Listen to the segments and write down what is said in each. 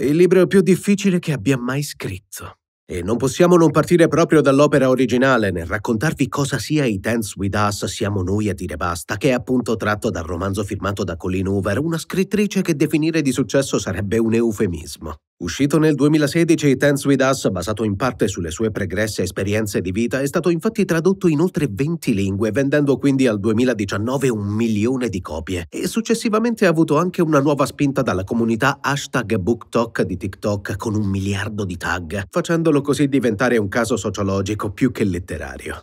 Il libro più difficile che abbia mai scritto. E non possiamo non partire proprio dall'opera originale nel raccontarvi cosa sia I Dance With Us, Siamo Noi a Dire Basta, che è appunto tratto dal romanzo firmato da Colleen Hoover, una scrittrice che definire di successo sarebbe un eufemismo. Uscito nel 2016, Tense With Us, basato in parte sulle sue pregresse esperienze di vita, è stato infatti tradotto in oltre 20 lingue, vendendo quindi al 2019 un milione di copie. E successivamente ha avuto anche una nuova spinta dalla comunità hashtag BookTok di TikTok con un miliardo di tag, facendolo così diventare un caso sociologico più che letterario.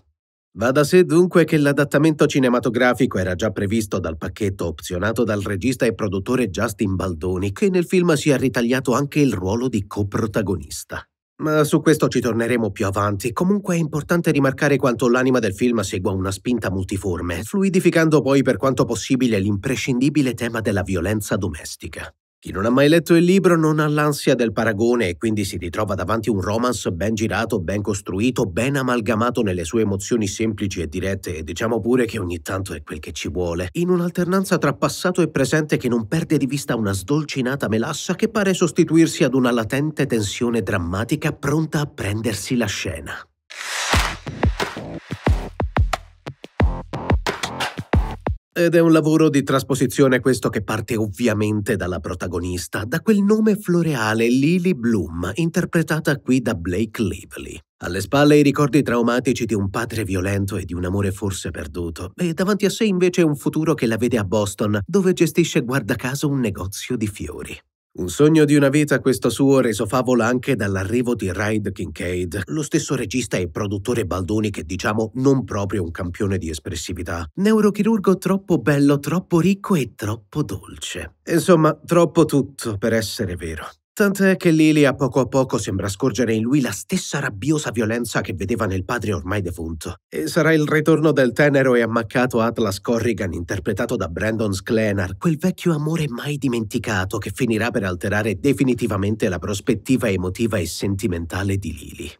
Va da sé dunque che l'adattamento cinematografico era già previsto dal pacchetto opzionato dal regista e produttore Justin Baldoni, che nel film si è ritagliato anche il ruolo di coprotagonista. Ma su questo ci torneremo più avanti. Comunque è importante rimarcare quanto l'anima del film segua una spinta multiforme, fluidificando poi per quanto possibile l'imprescindibile tema della violenza domestica. Chi non ha mai letto il libro non ha l'ansia del paragone e quindi si ritrova davanti a un romance ben girato, ben costruito, ben amalgamato nelle sue emozioni semplici e dirette e diciamo pure che ogni tanto è quel che ci vuole, in un'alternanza tra passato e presente che non perde di vista una sdolcinata melassa che pare sostituirsi ad una latente tensione drammatica pronta a prendersi la scena. Ed è un lavoro di trasposizione questo che parte ovviamente dalla protagonista, da quel nome floreale Lily Bloom, interpretata qui da Blake Lively. Alle spalle i ricordi traumatici di un padre violento e di un amore forse perduto, e davanti a sé invece un futuro che la vede a Boston, dove gestisce guarda caso un negozio di fiori. Un sogno di una vita questo suo reso favola anche dall'arrivo di Ride Kincaid, lo stesso regista e produttore Baldoni che diciamo non proprio un campione di espressività. Neurochirurgo troppo bello, troppo ricco e troppo dolce. Insomma, troppo tutto per essere vero. Tant'è che Lily a poco a poco sembra scorgere in lui la stessa rabbiosa violenza che vedeva nel padre ormai defunto. E sarà il ritorno del tenero e ammaccato Atlas Corrigan interpretato da Brandon Sclenar, quel vecchio amore mai dimenticato che finirà per alterare definitivamente la prospettiva emotiva e sentimentale di Lily.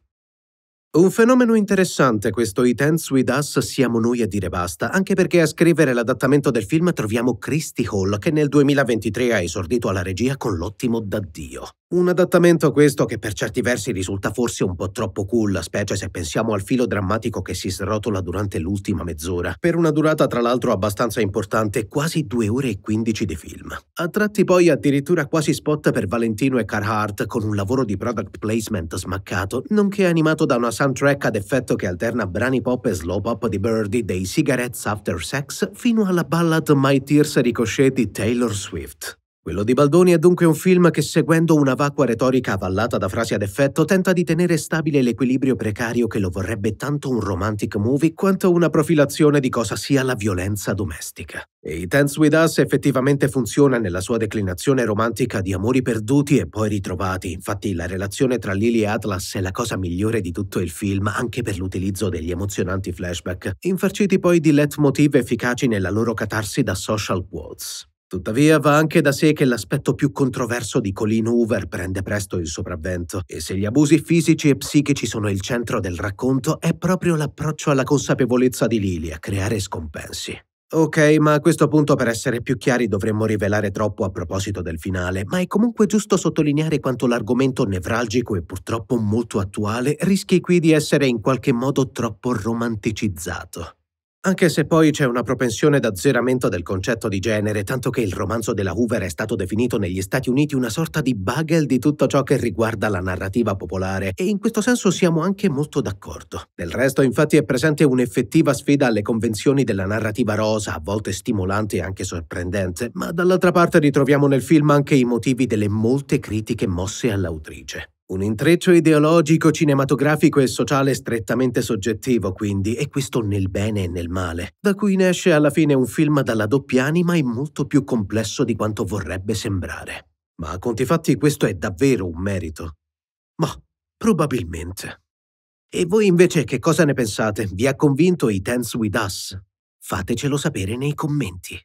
Un fenomeno interessante questo It Tents With Us siamo noi a dire basta, anche perché a scrivere l'adattamento del film troviamo Christy Hall, che nel 2023 ha esordito alla regia con l'ottimo D'Addio. Un adattamento questo che per certi versi risulta forse un po' troppo cool, specie se pensiamo al filo drammatico che si srotola durante l'ultima mezz'ora, per una durata tra l'altro abbastanza importante, quasi 2 ore e 15 di film. A tratti poi addirittura quasi spot per Valentino e Carhartt con un lavoro di product placement smaccato, nonché animato da una sala soundtrack ad effetto che alterna brani pop e slow pop di Birdie dei Cigarettes After Sex fino alla ballad My Tears Ricochet di Taylor Swift. Quello di Baldoni è dunque un film che, seguendo una vacua retorica avallata da frasi ad effetto, tenta di tenere stabile l'equilibrio precario che lo vorrebbe tanto un romantic movie quanto una profilazione di cosa sia la violenza domestica. E i Tense With Us effettivamente funziona nella sua declinazione romantica di amori perduti e poi ritrovati. Infatti la relazione tra Lily e Atlas è la cosa migliore di tutto il film, anche per l'utilizzo degli emozionanti flashback, infarciti poi di leitmotiv efficaci nella loro catarsi da social waltz. Tuttavia va anche da sé che l'aspetto più controverso di Colleen Hoover prende presto il sopravvento e se gli abusi fisici e psichici sono il centro del racconto è proprio l'approccio alla consapevolezza di Lily a creare scompensi. Ok, ma a questo punto per essere più chiari dovremmo rivelare troppo a proposito del finale, ma è comunque giusto sottolineare quanto l'argomento nevralgico e purtroppo molto attuale rischi qui di essere in qualche modo troppo romanticizzato. Anche se poi c'è una propensione d'azzeramento del concetto di genere, tanto che il romanzo della Hoover è stato definito negli Stati Uniti una sorta di bagel di tutto ciò che riguarda la narrativa popolare, e in questo senso siamo anche molto d'accordo. Del resto, infatti, è presente un'effettiva sfida alle convenzioni della narrativa rosa, a volte stimolante e anche sorprendente, ma dall'altra parte ritroviamo nel film anche i motivi delle molte critiche mosse all'autrice. Un intreccio ideologico, cinematografico e sociale strettamente soggettivo, quindi, e questo nel bene e nel male, da cui ne esce alla fine un film dalla doppia anima e molto più complesso di quanto vorrebbe sembrare. Ma a conti fatti questo è davvero un merito. Ma probabilmente. E voi invece che cosa ne pensate? Vi ha convinto i Tense With Us? Fatecelo sapere nei commenti.